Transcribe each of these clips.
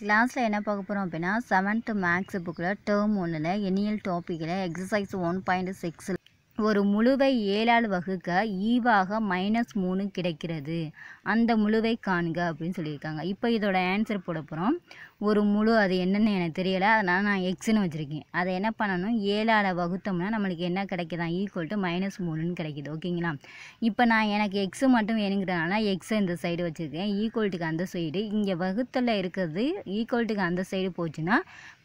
கிளாஸில் என்ன பார்க்க போகிறோம் அப்படின்னா செவன்த்து மேக்ஸ் புக்கில் டேர்ம் ஒன்றில் எனியல் டாப்பிக்கில் எக்ஸசைஸ் ஒன் பாயிண்ட் சிக்ஸில் ஒரு முழுவை ஏழால் வகுக்க ஈவாக மைனஸ் மூணு கிடைக்கிறது அந்த முழுவை காண்க அப்படின்னு சொல்லியிருக்காங்க இப்போ இதோட ஆன்சர் போட போகிறோம் ஒரு முழு அது என்னென்னு எனக்கு தெரியலை அதனால் நான் எக்ஸ்னு வச்சுருக்கேன் அதை என்ன பண்ணணும் ஏழால் வகுத்தோம்னா நம்மளுக்கு என்ன கிடைக்குதான் ஈக்குவல் டு மைனஸ் மூணுன்னு கிடைக்கிது ஓகேங்களா இப்போ நான் எனக்கு எக்ஸு மட்டும் வேணுங்கிறனால எக்ஸை இந்த சைடு வச்சுருக்கேன் ஈக்குவல்ட்டுக்கு அந்த சைடு இங்கே வகுத்தில் இருக்கிறது ஈக்குவல்ட்டுக்கு அந்த சைடு போச்சுன்னா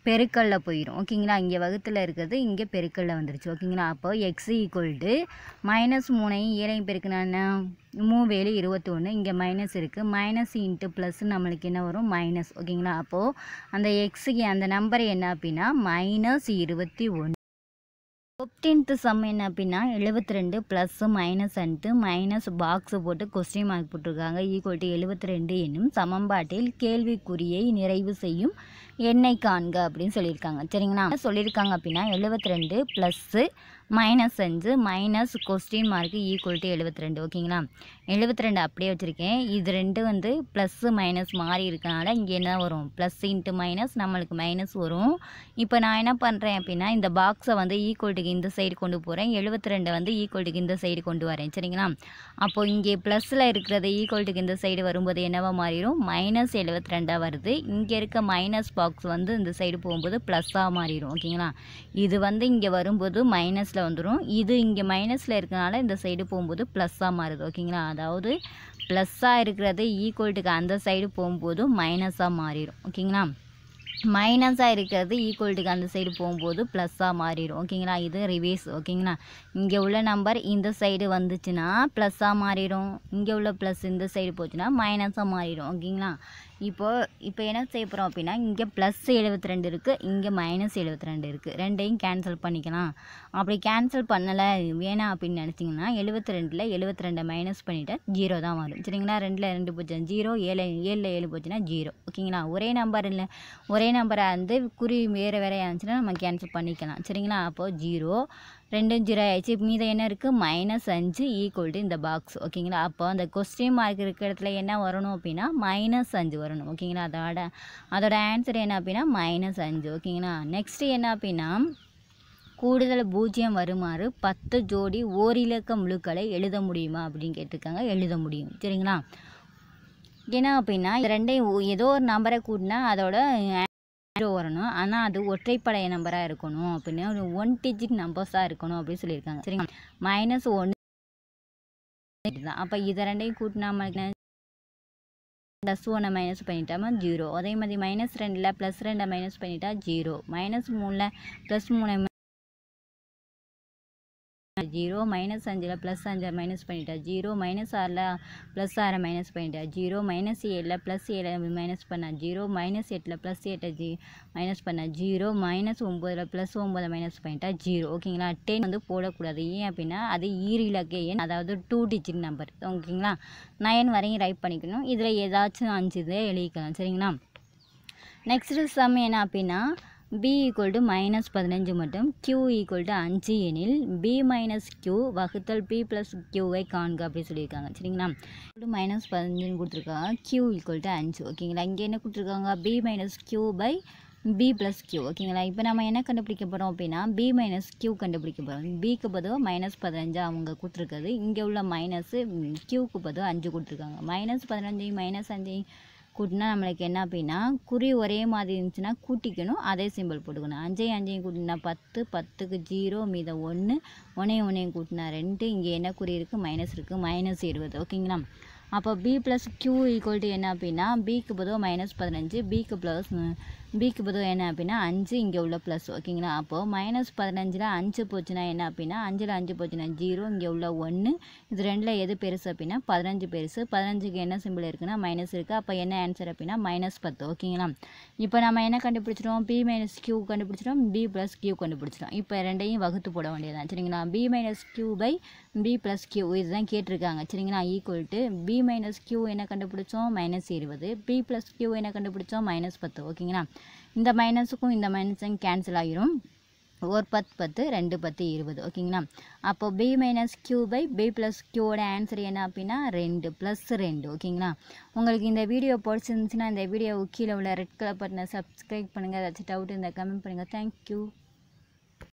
பெருக்கல்ல போயிடும் ஓகேங்களா இங்கே வகுத்தில் இருக்கிறது இங்கே பெருக்கல்ல வந்துருச்சு ஓகேங்களா அப்போ எக்ஸ் ஈக்குவல் மைனஸ் மூணையும் ஏழையும் பெருக்கினா மூவேலு இருபத்தி ஒன்று இங்கே மைனஸ் இருக்குது மைனஸ் இன்ட்டு ப்ளஸ் நம்மளுக்கு என்ன வரும் மைனஸ் ஓகேங்களா அப்போது அந்த எக்ஸுக்கு அந்த நம்பர் என்ன அப்படின்னா மைனஸ் இருபத்தி ஒன்று ஃபிஃப்டீன்த்து சம் என்ன அப்படின்னா எழுபத்தி ரெண்டு plus minus and minus box போட்டு கொஸ்டின் மார்க் போட்டிருக்காங்க ஈக்குவல் டு எழுபத்தி ரெண்டு என்னும் சமம்பாட்டில் கேள்விக்குறியை நிறைவு செய்யும் எண்ணெய் காண்க அப்படின்னு சொல்லியிருக்காங்க சரிங்களா சொல்லியிருக்காங்க அப்படின்னா எழுபத்தி ரெண்டு ப்ளஸ்ஸு மைனஸ் அஞ்சு minus question mark equal to எழுபத்தி ரெண்டு ஓகேங்களா எழுபத்தி ரெண்டு அப்படியே வச்சுருக்கேன் இது ரெண்டு வந்து ப்ளஸ்ஸு மைனஸ் மாறி இருக்கனால இங்கே என்ன வரும் ப்ளஸ் இன்ட்டு மைனஸ் நம்மளுக்கு மைனஸ் வரும் இப்போ நான் என்ன பண்ணுறேன் அப்படின்னா இந்த பாக்ஸை வந்து ஈக்குவல்ட்டுக்கு இந்த சைடு கொண்டு போகிறேன் எழுபத்தி ரெண்டை வந்து ஈக்குவல்ட்டுக்கு இந்த சைடு கொண்டு வரேன் சரிங்களா அப்போது இங்கே ப்ளஸ்ஸில் இருக்கிறது ஈக்குவல்ட்டுக்கு இந்த சைடு வரும்போது என்னவாக மாறிடும் மைனஸ் எழுபத்தி ரெண்டாக வருது இங்கே இருக்க மைனஸ் பாக்ஸ் பாக்ஸ் வந்து இந்த சைடு போகும்போது ப்ளஸ்ஸாக மாறிடும் ஓகேங்களா இது வந்து இங்கே வரும்போது மைனஸில் வந்துடும் இது இங்கே மைனஸில் இருக்கனால இந்த சைடு போகும்போது ப்ளஸ்ஸாக மாறுது ஓகேங்களா அதாவது ப்ளஸ்ஸாக இருக்கிறது ஈக்குவல்ட்டுக்கு அந்த சைடு போகும்போது மைனஸாக மாறிடும் ஓகேங்களா மைனஸாக இருக்கிறது ஈக்குவல்ட்டுக்கு அந்த சைடு போகும்போது ப்ளஸ்ஸாக மாறிடும் ஓகேங்களா இது ரிவேஸ் ஓகேங்களா இங்கே உள்ள நம்பர் இந்த சைடு வந்துச்சுன்னா ப்ளஸ்ஸாக மாறிடும் இங்கே உள்ள ப்ளஸ் இந்த சைடு போச்சுன்னா மைனஸாக மாறிடும் ஓகேங்களா இப்போது இப்போ என்ன செய்ய போகிறோம் அப்படின்னா இங்கே ப்ளஸ் எழுபத்தி ரெண்டு இருக்குது இங்கே மைனஸ் எழுபத்தி ரெண்டு இருக்குது ரெண்டையும் கேன்சல் பண்ணிக்கலாம் அப்படி கேன்சல் பண்ணலை வேணாம் அப்படின்னு நினச்சிங்கன்னா எழுபத்தி ரெண்டில் எழுபத்தி ரெண்டை மைனஸ் பண்ணிவிட்டு ஜீரோ தான் வரும் சரிங்களா ரெண்டில் ரெண்டு போச்சுன்னா ஜீரோ ஏழு ஏழில் ஏழு போச்சுன்னா ஜீரோ ஓகேங்களா ஒரே நம்பர் இல்லை ஒரே நம்பராக இருந்து குறி வேறு வேறையாக இருந்துச்சுன்னா நம்ம கேன்சல் பண்ணிக்கலாம் சரிங்களா அப்போது ஜீரோ ரெண்டும் ஜீரோ ஆயிடுச்சு மீதம் என்ன இருக்குது மைனஸ் அஞ்சு ஈக்குவல் டு இந்த பாக்ஸ் ஓகேங்களா அப்போ அந்த கொஸ்டின் மார்க் இருக்கிற இடத்துல என்ன வரணும் அப்படின்னா மைனஸ் அஞ்சு வரணும் ஓகேங்களா அதோட அதோட ஆன்சர் என்ன அப்படின்னா மைனஸ் அஞ்சு ஓகேங்களா நெக்ஸ்ட்டு என்ன அப்படின்னா கூடுதல் பூஜ்ஜியம் வருமாறு பத்து ஜோடி ஓரிலக்க முழுக்களை எழுத முடியுமா அப்படின்னு கேட்டிருக்காங்க எழுத முடியும் சரிங்களா என்ன அப்படின்னா ரெண்டையும் ஏதோ ஒரு நம்பரை கூட்டினா அதோட ஜீரோ வரணும் ஆனால் அது ஒற்றைப்படைய நம்பராக இருக்கணும் அப்படின்னு ஒரு ஒன் டிஜிட் நம்பர்ஸாக இருக்கணும் அப்படின்னு சொல்லியிருக்காங்க சரிங்களா மைனஸ் ஒன்று தான் அப்போ இதை ரெண்டையும் கூட்டினா ப்ளஸ் ஒன்றை மைனஸ் பண்ணிட்டாமல் ஜீரோ அதே மாதிரி மைனஸ் ரெண்டில் ப்ளஸ் ரெண்டை மைனஸ் பண்ணிட்டா ஜீரோ மைனஸ் மூணில் ப்ளஸ் மூணை ஜீரோ மைனஸ் அஞ்சில் ப்ளஸ் அஞ்சை மைனஸ் பண்ணிட்டேன் ஜீரோ மைனஸ் ஆறில் ப்ளஸ் ஆறை மைனஸ் பண்ணிட்டேன் ஜீரோ மைனஸ் ஏழில் ப்ளஸ் ஏழை மைனஸ் பண்ணேன் ஜீரோ மைனஸ் எட்டில் ப்ளஸ் எட்டை ஜீ மைனஸ் பண்ணேன் ஜீரோ மைனஸ் ஒம்பதில் ப்ளஸ் ஒம்பதை மைனஸ் பண்ணிட்டேன் ஜீரோ ஓகேங்களா டென் வந்து போடக்கூடாது ஏன் அப்படின்னா அது ஈரிலக்கே எண் அதாவது டூ டிஜிட் நம்பர் ஓகேங்களா நயன் வரையும் ரைட் பண்ணிக்கணும் இதில் ஏதாச்சும் அஞ்சு இதை எழுதிக்கலாம் சரிங்களா நெக்ஸ்ட்டு சம் என்ன அப்படின்னா பி equal to மைனஸ் பதினஞ்சு மட்டும் q equal to அஞ்சு எனில் பி மைனஸ் q வகுத்தல் பி ப்ளஸ் கியூவை காண்க அப்படின்னு சொல்லியிருக்காங்க சரிங்களா டு மைனஸ் பதினஞ்சுன்னு கொடுத்துருக்காங்க கியூ ஈக்குவல் டு அஞ்சு ஓகேங்களா இங்கே என்ன கொடுத்துருக்காங்க P minus q by P plus q ஓகேங்களா இப்போ நம்ம என்ன கண்டுப்படிக்கப் போகிறோம் அப்படின்னா பி மைனஸ் q கண்டுப்படிக்கப் போகிறோம் பிக்கு குப்பது மைனஸ் 15 அவங்க கொடுத்துருக்குது இங்கே உள்ள minus q குப்பது அஞ்சு கொடுத்துருக்காங்க மைனஸ் 15 மைனஸ் 5 கூட்டினா நம்மளுக்கு என்ன அப்படின்னா குறி ஒரே மாதிரி இருந்துச்சுன்னா கூட்டிக்கணும் அதே சிம்பிள் போட்டுக்கணும் அஞ்சையும் அஞ்சையும் கூட்டினா பத்து பத்துக்கு ஜீரோ மீதம் ஒன்று ஒனையும் ஒன்றையும் கூட்டினா ரெண்டு இங்கே என்ன குறி இருக்குது மைனஸ் இருக்குது மைனஸ் இருபது ஓகேங்களா அப்போ P plus Q equal to என்ன அப்படின்னா பிக்கு பதிலாக மைனஸ் பதினஞ்சு பிக்கு ப்ளஸ் பிக்கு பதில் என்ன அப்படின்னா அஞ்சு இங்கே உள்ள ப்ளஸ் ஓகேங்களா அப்போது மைனஸ் பதினஞ்சில் அஞ்சு போச்சுன்னா என்ன அப்படின்னா அஞ்சில் அஞ்சு போச்சுன்னா ஜீரோ இங்கே உள்ள ஒன்று இது ரெண்டில் எது பெருசு அப்படின்னா பதினஞ்சு பெருசு பதினஞ்சுக்கு என்ன சிம்பிள் இருக்குன்னா மைனஸ் இருக்குது அப்போ என்ன ஆன்சர் அப்படின்னா மைனஸ் பத்து ஓகேங்களா இப்போ நம்ம என்ன கண்டுபிடிச்சிடும் பி மைனஸ் கியூ கண்டுபிடிச்சிடும் பி ப்ளஸ் கியூ கண்டுபிடிச்சிடும் இப்போ ரெண்டையும் வகுத்து போட வேண்டியதான் சரிங்களா P minus Q by P plus Q இதுதான் கேட்டிருக்காங்க சரிங்களா equal to P minus Q என்ன கண்டுபிடிச்சோம் மைனஸ் இருபது பி ப்ளஸ் கியூ என்ன கண்டுபிடிச்சோம் மைனஸ் பத்து ஓகேங்களா இந்த மைனஸுக்கும் இந்த மைனஸும் கேன்சல் ஆகிரும் ஒரு பத்து பத்து ரெண்டு பத்து இருபது ஓகேங்களா அப்போ P minus Q by P plus கியூவோட ஆன்சர் என்ன அப்படின்னா ரெண்டு ப்ளஸ் ரெண்டு ஓகேங்களா உங்களுக்கு இந்த வீடியோ பிடிச்சிருந்துச்சுன்னா இந்த வீடியோ கீழே உள்ள ரெட் கலர் பட்டனை சப்ஸ்கிரைப் பண்ணுங்கள் ஏதாச்சும் டவுட் இருந்தால் கமெண்ட் பண்ணுங்கள் தேங்க்யூ